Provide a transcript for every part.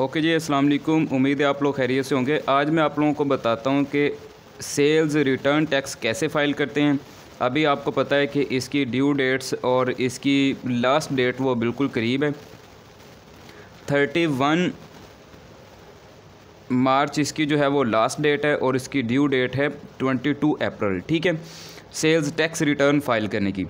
okay जी अस्सलाम वालेकुम उम्मीद है आप लोग खैरियत से होंगे आज मैं आप लोगों को बताता हूँ कि सेल्स रिटर्न टैक्स कैसे फ़ाइल करते हैं अभी आपको पता है कि इसकी ड्यू डेट्स और इसकी लास्ट डेट वो बिल्कुल करीब है थर्टी वन मार्च इसकी जो है वो लास्ट डेट है और इसकी ड्यू डेट है ट्वेंटी टू अप्रैल ठीक है सेल्स टैक्स रिटर्न फ़ाइल करने की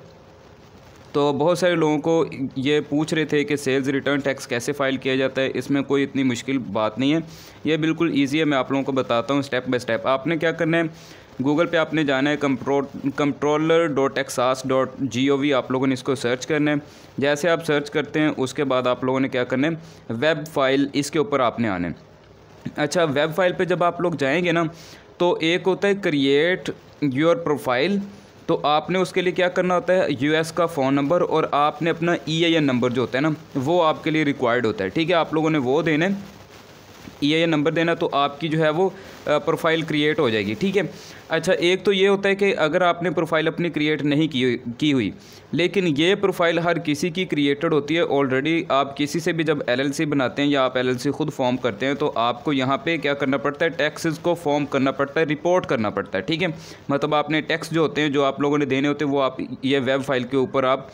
तो बहुत सारे लोगों को ये पूछ रहे थे कि सेल्स रिटर्न टैक्स कैसे फ़ाइल किया जाता है इसमें कोई इतनी मुश्किल बात नहीं है ये बिल्कुल ईजी है मैं आप लोगों को बताता हूँ स्टेप बाय स्टेप आपने क्या करना है गूगल पे आपने जाना है controller dot texas dot G O V आप लोगों ने इसको सर्च करना है जैसे आप सर्च करते हैं उसके बाद आप लोगों ने क्या करना है वेब फाइल इसके ऊपर आपने आना है अच्छा वेब फाइल पे जब आप लोग जाएंगे ना तो एक होता है क्रिएट योर प्रोफाइल तो आपने उसके लिए क्या करना होता है यू का फ़ोन नंबर और आपने अपना ई e नंबर जो होता है ना वो आपके लिए रिक्वायर्ड होता है ठीक है आप लोगों ने वो देने ई आई नंबर देना e तो आपकी जो है वो प्रोफाइल क्रिएट हो जाएगी ठीक है अच्छा एक तो ये होता है कि अगर आपने प्रोफाइल अपनी क्रिएट नहीं की की हुई लेकिन ये प्रोफाइल हर किसी की क्रिएटेड होती है ऑलरेडी आप किसी से भी जब एलएलसी बनाते हैं या आप एलएलसी खुद फॉर्म करते हैं तो आपको यहाँ पे क्या करना पड़ता है टैक्सेस को फॉर्म करना पड़ता है रिपोर्ट करना पड़ता है ठीक है मतलब आपने टैक्स जो होते हैं जो आप लोगों ने देने होते हैं वो आप ये वेब फाइल के ऊपर आप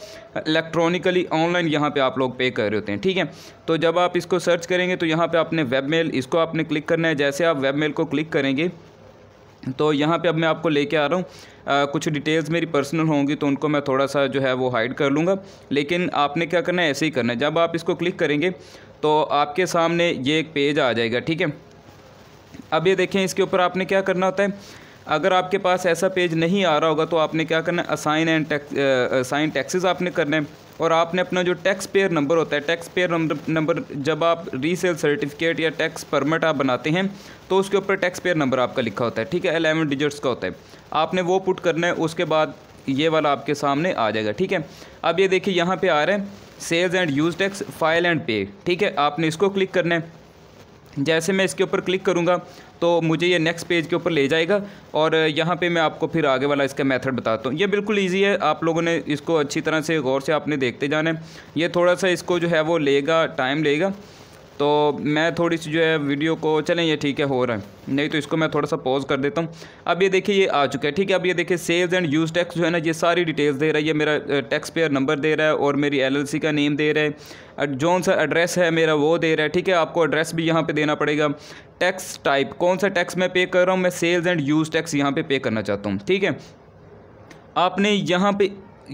इलेक्ट्रॉनिकली ऑनलाइन यहाँ पर आप लोग पे कर रहे होते हैं ठीक है तो जब आप इसको सर्च करेंगे तो यहाँ पर आपने वेब मेल इसको आपने क्लिक करना है जैसे आप वेब मेल को क्लिक करेंगे तो यहाँ पे अब मैं आपको लेके आ रहा हूँ कुछ डिटेल्स मेरी पर्सनल होंगी तो उनको मैं थोड़ा सा जो है वो हाइड कर लूँगा लेकिन आपने क्या करना है ऐसे ही करना है जब आप इसको क्लिक करेंगे तो आपके सामने ये एक पेज आ जाएगा ठीक है अब ये देखें इसके ऊपर आपने क्या करना होता है अगर आपके पास ऐसा पेज नहीं आ रहा होगा तो आपने क्या करना है असाइन एंड असाइन टैक्सेस आपने करना है और आपने अपना जो टैक्स पेयर नंबर होता है टैक्स पेयर नंबर जब आप रीसेल सर्टिफिकेट या टैक्स परमिट आप बनाते हैं तो उसके ऊपर टैक्स पेयर नंबर आपका लिखा होता है ठीक है अलेवन डिजिट्स का होता है आपने वो पुट करना है उसके बाद ये वाला आपके सामने आ जाएगा ठीक है अब ये देखिए यहाँ पर आ रहा है sales and use tax file and pay ठीक है आपने इसको क्लिक करना है जैसे मैं इसके ऊपर क्लिक करूँगा तो मुझे ये नेक्स्ट पेज के ऊपर ले जाएगा और यहाँ पे मैं आपको फिर आगे वाला इसका मेथड बताता हूँ ये बिल्कुल इजी है आप लोगों ने इसको अच्छी तरह से गौर से आपने देखते जाना है ये थोड़ा सा इसको जो है वो लेगा टाइम लेगा तो मैं थोड़ी सी जो है वीडियो को चलें ये ठीक है हो रहा है नहीं तो इसको मैं थोड़ा सा पॉज कर देता हूँ अब ये देखिए ये आ चुका है ठीक है अब ये देखिए सेल्स एंड यूज़ टैक्स जो है ना ये सारी डिटेल्स दे रहा है ये मेरा टैक्स पेयर नंबर दे रहा है और मेरी एलएलसी का नेम दे रहा है जौन सा एड्रेस है मेरा वो दे रहा है ठीक है आपको एड्रेस भी यहाँ पर देना पड़ेगा टैक्स टाइप कौन सा टैक्स मैं पे कर रहा हूँ मैं सेल्स एंड यूज़ टैक्स यहाँ पर पे, पे करना चाहता हूँ ठीक है आपने यहाँ पे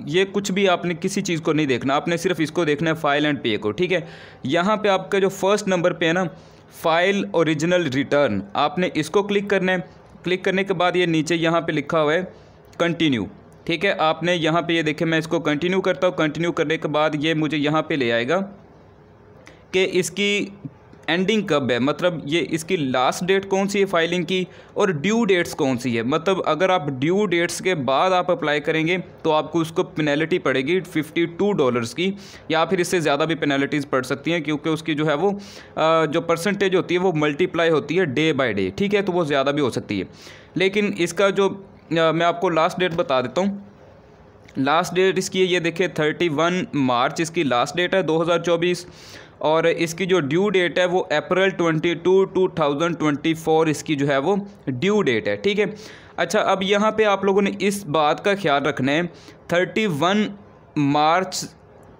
ये कुछ भी आपने किसी चीज़ को नहीं देखना आपने सिर्फ इसको देखना है फाइल एंड पे को ठीक है यहाँ पे आपका जो फर्स्ट नंबर पे है ना फाइल ओरिजिनल रिटर्न आपने इसको क्लिक करना है क्लिक करने के बाद ये नीचे यहाँ पे लिखा हुआ है कंटिन्यू ठीक है आपने यहाँ पे ये देखे मैं इसको कंटिन्यू करता हूँ कंटिन्यू करने के बाद ये मुझे यहाँ पर ले आएगा कि इसकी एंडिंग कब है मतलब ये इसकी लास्ट डेट कौन सी है फाइलिंग की और ड्यू डेट्स कौन सी है मतलब अगर आप ड्यू डेट्स के बाद आप अप्लाई करेंगे तो आपको उसको पेनल्टी पड़ेगी फिफ्टी टू डॉलर्स की या फिर इससे ज़्यादा भी पेनल्टीज़ पड़ सकती हैं क्योंकि उसकी जो है वो जो परसेंटेज होती है वो मल्टीप्लाई होती है डे बाई डे ठीक है तो वो ज़्यादा भी हो सकती है लेकिन इसका जो मैं आपको लास्ट डेट बता देता हूँ लास्ट डेट इसकी ये देखिए थर्टी वन मार्च इसकी लास्ट डेट है दो हज़ार चौबीस और इसकी जो ड्यू डेट है वो April twenty two two thousand twenty four इसकी जो है वो ड्यू डेट है ठीक है अच्छा अब यहाँ पे आप लोगों ने इस बात का ख्याल रखना है थर्टी वन मार्च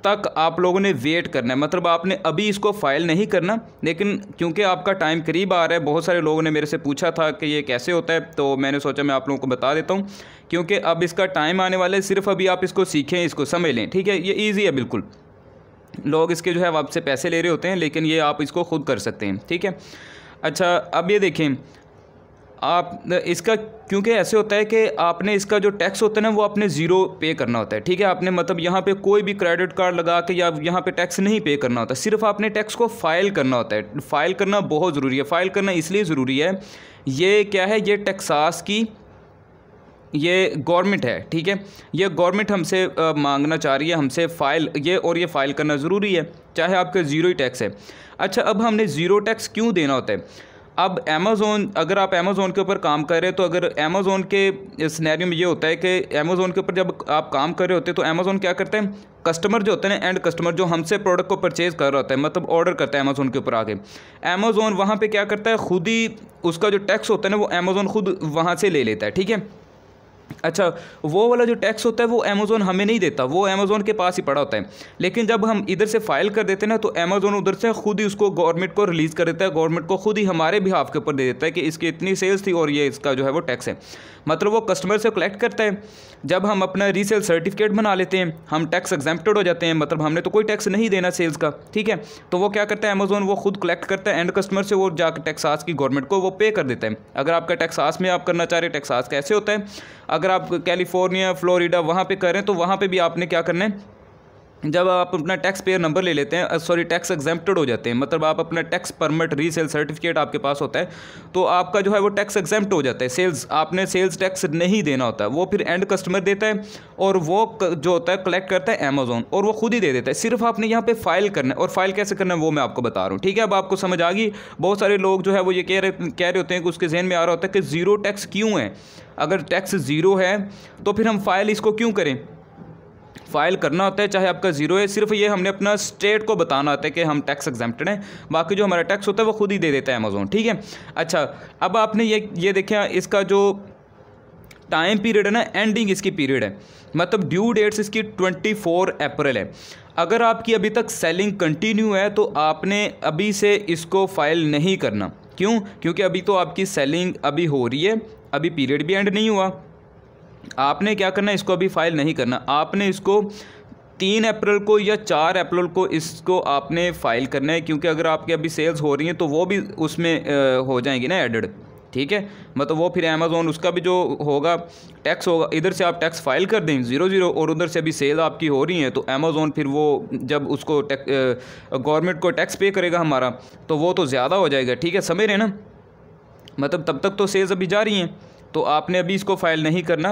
तक आप लोगों ने वेट करना है मतलब आपने अभी इसको फाइल नहीं करना लेकिन क्योंकि आपका टाइम करीब आ रहा है बहुत सारे लोगों ने मेरे से पूछा था कि ये कैसे होता है तो मैंने सोचा मैं आप लोगों को बता देता हूँ क्योंकि अब इसका टाइम आने वाला है सिर्फ अभी आप इसको सीखें इसको समझ लें ठीक है ये ईजी है बिल्कुल लोग इसके जो है आपसे पैसे ले रहे होते हैं लेकिन ये आप इसको खुद कर सकते हैं ठीक है अच्छा अब ये देखें आप इसका क्योंकि ऐसे होता है कि आपने इसका जो टैक्स होता है ना वो आपने ज़ीरो पे करना होता है ठीक है आपने मतलब यहाँ पे कोई भी क्रेडिट कार्ड लगा के या यहाँ पे टैक्स नहीं पे करना होता सिर्फ आपने टैक्स को फाइल करना होता है फाइल करना बहुत ज़रूरी है फाइल करना इसलिए ज़रूरी है ये क्या है ये टैक्सास की ये गवर्नमेंट है ठीक है ये गवर्नमेंट हमसे मांगना चाह रही है हमसे फ़ाइल ये और ये फ़ाइल करना ज़रूरी है चाहे आपका ज़ीरो ही टैक्स है अच्छा अब हमने ज़ीरो टैक्स क्यों देना होता है अब अमेज़ोन अगर आप अमेज़ोन के ऊपर काम कर रहे हैं तो अगर अमेज़ोन के स्नैरियो में ये होता है कि अमेज़ोन के ऊपर जब आप काम कर रहे होते हैं तो अमेज़ोन क्या करते हैं कस्टमर जो होते हैं ना एंड कस्टमर जो हमसे प्रोडक्ट को परचेज़ कर रहा होता है मतलब ऑर्डर करता है अमेज़ोन के ऊपर आके अमेज़ोन वहाँ पर क्या करता है खुद ही उसका जो टैक्स होता है ना वो अमेज़ोन खुद वहाँ से ले लेता है ठीक है अच्छा वो वाला जो टैक्स होता है वो अमेज़ोन हमें नहीं देता वो अमेज़ोन के पास ही पड़ा होता है लेकिन जब हम इधर से फाइल कर देते हैं ना तो अमेज़ोन उधर से खुद ही उसको गवर्नमेंट को रिलीज़ कर देता है गवर्नमेंट को खुद ही हमारे बिहाफ के ऊपर दे देता है कि इसकी इतनी सेल्स थी और ये इसका जो है वो टैक्स है मतलब वो कस्टमर से कलेक्ट करता है जब हम अपना रीसेल सर्टिफिकेट बना लेते हैं हम टैक्स एग्जाम्प्टेड हो जाते हैं मतलब हमने तो कोई टैक्स नहीं देना सेल्स का ठीक है तो वो क्या करता है अमेज़ोन वो खुद कलेक्ट करता है एंड कस्टमर से वो जाकर टैक्सास की गवर्नमेंट को वो पे कर देता है अगर आपका आस में आप करना चाह रहे आस कैसे होता है अगर आप कैलिफोर्निया फ्लोरिडा वहाँ पर करें तो वहाँ पर भी आपने क्या करना है जब आप अपना टैक्स पेयर नंबर ले लेते हैं सॉरी टैक्स एग्जेम्प्टेड हो जाते हैं मतलब आप अपना टैक्स परमिट रीसेल सर्टिफिकेट आपके पास होता है तो आपका जो है वो टैक्स एग्जेम्प्ट हो जाता है सेल्स आपने सेल्स टैक्स नहीं देना होता वो फिर एंड कस्टमर देता है और वो जो होता है कलेक्ट करता है अमेजोन और वो खुद ही दे देता है सिर्फ आपने यहाँ पर फाइल करना है और फाइल कैसे करना है वो मैं आपको बता रहा हूँ ठीक है अब आपको समझ आ गई बहुत सारे लोग जो है वो ये कह रहे कह रहे होते हैं कि उसके जहन में आ रहा होता है कि ज़ीरो टैक्स क्यों है अगर टैक्स ज़ीरो है तो फिर हम फाइल इसको क्यों करें फाइल करना होता है चाहे आपका जीरो है सिर्फ ये हमने अपना स्टेट को बताना होता है कि हम टैक्स एग्जाम्प्टेड हैं बाकी जो हमारा टैक्स होता है वो खुद ही दे देता है अमेजोन ठीक है अच्छा अब आपने ये ये देखा इसका जो टाइम पीरियड है ना एंडिंग इसकी पीरियड है मतलब ड्यू डेट्स इसकी ट्वेंटी फोर अप्रैल है अगर आपकी अभी तक सेलिंग कंटिन्यू है तो आपने अभी से इसको फाइल नहीं करना क्यों क्योंकि अभी तो आपकी सेलिंग अभी हो रही है अभी पीरियड भी एंड नहीं हुआ आपने क्या करना इसको अभी फाइल नहीं करना आपने इसको तीन अप्रैल को या चार अप्रैल को इसको आपने फ़ाइल करना है क्योंकि अगर आपके अभी सेल्स हो रही हैं तो वो भी उसमें हो जाएंगी ना एडेड ठीक है मतलब वो फिर अमेज़ोन उसका भी जो होगा टैक्स होगा इधर से आप टैक्स फाइल कर दें ज़ीरो ज़ीरो और उधर से अभी सेल आपकी हो रही है तो अमेज़ोन फिर वो जब उसको गवर्नमेंट को टैक्स पे करेगा हमारा तो वो तो ज़्यादा हो जाएगा ठीक है समझ रहे ना मतलब तब तक तो सेल्स अभी जा रही हैं तो आपने अभी इसको फाइल नहीं करना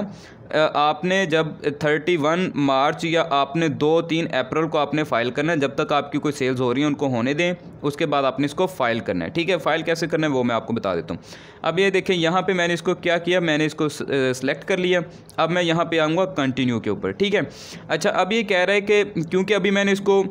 आपने जब 31 मार्च या आपने दो तीन अप्रैल को आपने फ़ाइल करना है जब तक आपकी कोई सेल्स हो रही हैं उनको होने दें उसके बाद आपने इसको फ़ाइल करना है ठीक है फ़ाइल कैसे करना है वो मैं आपको बता देता हूँ अब ये देखें यहाँ पे मैंने इसको क्या किया मैंने इसको सेलेक्ट कर लिया अब मैं यहाँ पर आऊँगा कंटिन्यू के ऊपर ठीक है अच्छा अब ये कह रहा है कि क्योंकि अभी मैंने इसको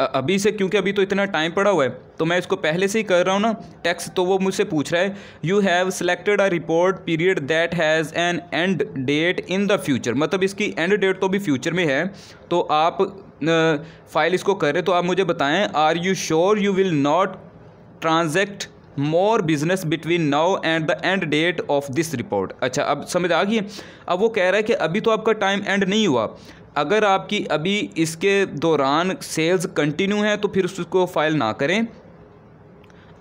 अभी से क्योंकि अभी तो इतना टाइम पड़ा हुआ है तो मैं इसको पहले से ही कर रहा हूँ ना टैक्स तो वो मुझसे पूछ रहा है you have selected a report period that has an end date in the future मतलब इसकी एंड डेट तो भी फ्यूचर में है तो आप फाइल इसको कर रहे तो आप मुझे बताएं are you sure you will not transact more business between now and the end date of this report अच्छा अब समझ आ गई अब वो कह रहा है कि अभी तो आपका टाइम एंड नहीं हुआ अगर आपकी अभी इसके दौरान सेल्स कंटिन्यू हैं तो फिर उसको फाइल ना करें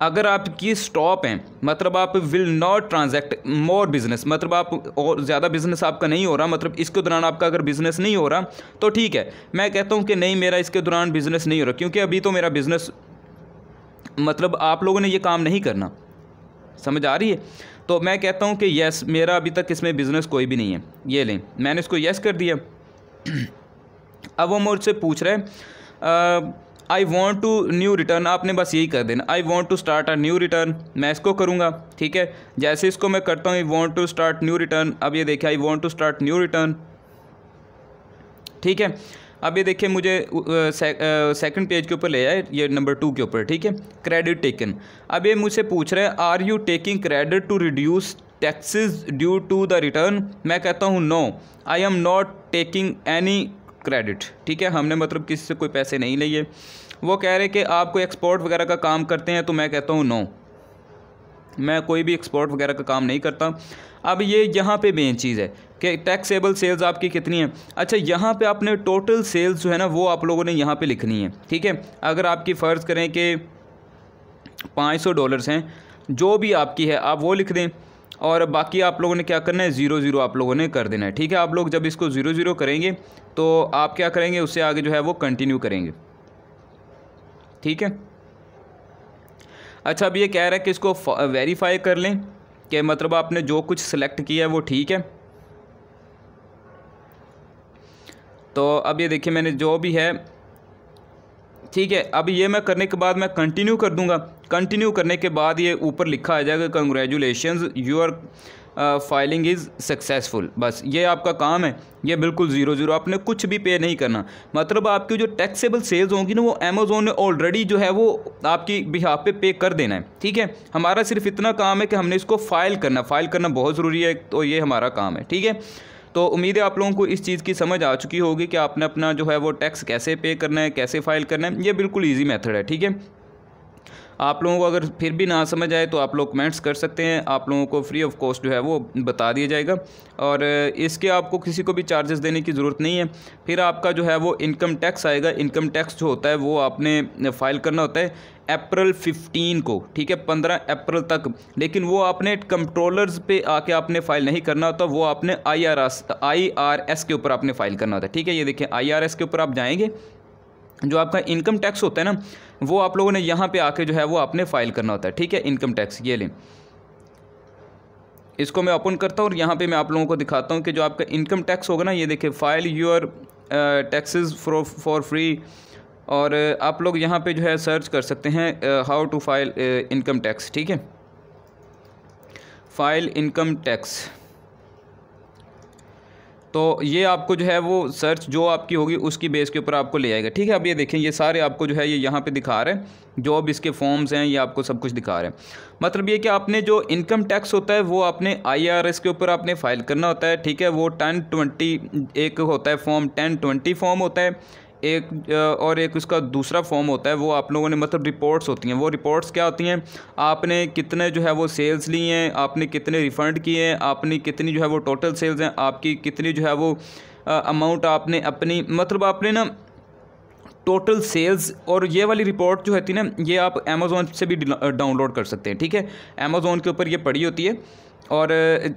अगर आपकी स्टॉप हैं मतलब आप will not transact more business मतलब आप और ज़्यादा बिज़नेस आपका नहीं हो रहा मतलब इसके दौरान आपका अगर बिज़नेस नहीं हो रहा तो ठीक है मैं कहता हूँ कि नहीं मेरा इसके दौरान बिज़नेस नहीं हो रहा क्योंकि अभी तो मेरा बिज़नेस मतलब आप लोगों ने ये काम नहीं करना समझ आ रही है तो मैं कहता हूँ कि यस मेरा अभी तक इसमें बिज़नेस कोई भी नहीं है ये लें मैंने इसको यस कर दिया अब वो मुझसे पूछ रहे हैं I want to new return आपने बस यही कर देना I want to start a new return मैं इसको करूँगा ठीक है जैसे इसको मैं करता हूँ I want to start new return अब ये देखिए I want to start new return ठीक है अब ये देखिए मुझे सेकंड पेज के ऊपर ले जाए ये नंबर टू के ऊपर ठीक है क्रेडिट टेकन अब ये मुझसे पूछ रहे हैं are you taking credit to reduce taxes due to the return मैं कहता हूँ no I am not taking any credit ठीक है हमने मतलब किसी से कोई पैसे नहीं लिए वो कह रहे कि आप कोई एक्सपोर्ट वगैरह का काम करते हैं तो मैं कहता हूँ नो मैं कोई भी एक्सपोर्ट वगैरह का काम नहीं करता अब ये यहाँ पे मेन चीज़ है कि टैक्सेबल सेल्स आपकी कितनी है अच्छा यहाँ पे आपने टोटल सेल्स जो है ना वो आप लोगों ने यहाँ पे लिखनी है ठीक है अगर आपकी फ़र्ज़ करें कि पाँच सौ डॉलर्स हैं जो भी आपकी है आप वो लिख दें और बाकी आप लोगों ने क्या करना है ज़ीरो ज़ीरो आप लोगों ने कर देना है ठीक है आप लोग जब इसको ज़ीरो ज़ीरो करेंगे तो आप क्या करेंगे उससे आगे जो है वो कंटिन्यू करेंगे ठीक है अच्छा अब ये कह रहा है कि इसको वेरीफाई कर लें कि मतलब आपने जो कुछ सेलेक्ट किया है वो ठीक है तो अब ये देखिए मैंने जो भी है ठीक है अब ये मैं करने के बाद मैं कंटिन्यू कर दूंगा कंटिन्यू करने के बाद ये ऊपर लिखा आ जाएगा congratulation your filing is successful बस ये आपका काम है ये बिल्कुल ज़ीरो ज़ीरो आपने कुछ भी पे नहीं करना मतलब आपकी जो टैक्सेबल सेल्स होंगी ना वो अमेज़ोन ने ऑलरेडी जो है वो आपकी बिहाफ पे पे कर देना है ठीक है हमारा सिर्फ इतना काम है कि हमने इसको फ़ाइल करना फ़ाइल करना बहुत ज़रूरी है तो ये हमारा काम है ठीक है तो उम्मीद है आप लोगों को इस चीज़ की समझ आ चुकी होगी कि आपने अपना जो है वो टैक्स कैसे पे करना है कैसे फाइल करना है ये बिल्कुल ईजी मैथड है ठीक है आप लोगों को अगर फिर भी ना समझ आए तो आप लोग कमेंट्स कर सकते हैं आप लोगों को फ्री ऑफ कॉस्ट जो है वो बता दिया जाएगा और इसके आपको किसी को भी चार्जेस देने की ज़रूरत नहीं है फिर आपका जो है वो इनकम टैक्स आएगा इनकम टैक्स जो होता है वो आपने फाइल करना होता है अप्रैल 15 को ठीक है 15 अप्रैल तक लेकिन वो आपने कंट्रोलर्स पे आके आपने फाइल नहीं करना होता वो आपने आई आर एस के ऊपर आपने फाइल करना होता है ठीक है ये देखिए आई आर एस के ऊपर आप जाएंगे जो आपका इनकम टैक्स होता है ना वो आप लोगों ने यहाँ पे आके जो है वो आपने फाइल करना होता है ठीक है इनकम टैक्स ये लें इसको मैं ओपन करता हूँ और यहाँ पे मैं आप लोगों को दिखाता हूँ कि जो आपका इनकम टैक्स होगा ना ये देखिए file your taxes for for free और आप लोग यहाँ पे जो है सर्च कर सकते हैं how to file income tax ठीक है फाइल इनकम टैक्स तो ये आपको जो है वो सर्च जो आपकी होगी उसकी बेस के ऊपर आपको ले आएगा ठीक है अब ये देखें ये सारे आपको जो है ये यहाँ पे दिखा रहे हैं जो अब इसके फॉर्म्स हैं ये आपको सब कुछ दिखा रहे हैं मतलब ये कि आपने जो इनकम टैक्स होता है वो आपने आईआरएस के ऊपर आपने फ़ाइल करना होता है ठीक है वो टेन ट्वेंटी एक होता है फॉर्म टेन ट्वेंटी फॉर्म होता है एक और एक उसका दूसरा फॉर्म होता है वो आप लोगों ने मतलब रिपोर्ट्स होती हैं वो रिपोर्ट्स क्या होती हैं आपने कितने जो है वो सेल्स ली हैं आपने कितने रिफ़ंड किए हैं आपने कितनी जो है वो टोटल सेल्स हैं आपकी कितनी जो है वो अमाउंट आपने अपनी मतलब आपने ना टोटल सेल्स और ये वाली रिपोर्ट जो है ना ये आप अमेज़ोन से भी डाउनलोड कर सकते हैं ठीक है अमेज़ोन के ऊपर ये पड़ी होती है और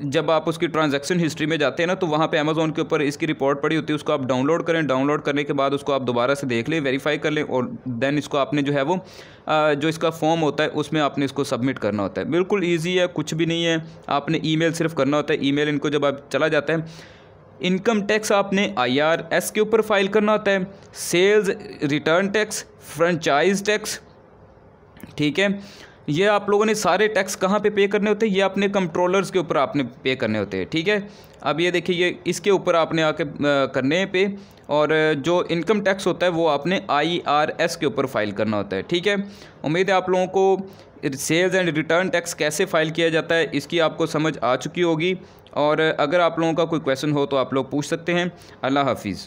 जब आप उसकी ट्रांजैक्शन हिस्ट्री में जाते हैं ना तो वहाँ पे अमेज़ोन के ऊपर इसकी रिपोर्ट पड़ी होती है उसको आप डाउनलोड करें डाउनलोड करने के बाद उसको आप दोबारा से देख लें वेरीफाई कर लें और देन इसको आपने जो है वो जो इसका फॉर्म होता है उसमें आपने इसको सबमिट करना होता है बिल्कुल ईजी है कुछ भी नहीं है आपने ई सिर्फ करना होता है ई इनको जब आप चला जाता है इनकम टैक्स आपने एस के ऊपर फाइल करना होता है sales return tax franchise tax ठीक है ये आप लोगों ने सारे टैक्स कहाँ पे पे करने होते हैं ये अपने कंट्रोलर्स के ऊपर आपने पे करने होते हैं ठीक है अब ये देखिए ये इसके ऊपर आपने आके करने हैं पे और जो इनकम टैक्स होता है वो आपने आईआरएस के ऊपर फाइल करना होता है ठीक है उम्मीद है आप लोगों को सेल्स एंड रिटर्न टैक्स कैसे फाइल किया जाता है इसकी आपको समझ आ चुकी होगी और अगर आप लोगों का कोई क्वेश्चन हो तो आप लोग पूछ सकते हैं अल्लाह हाफिज़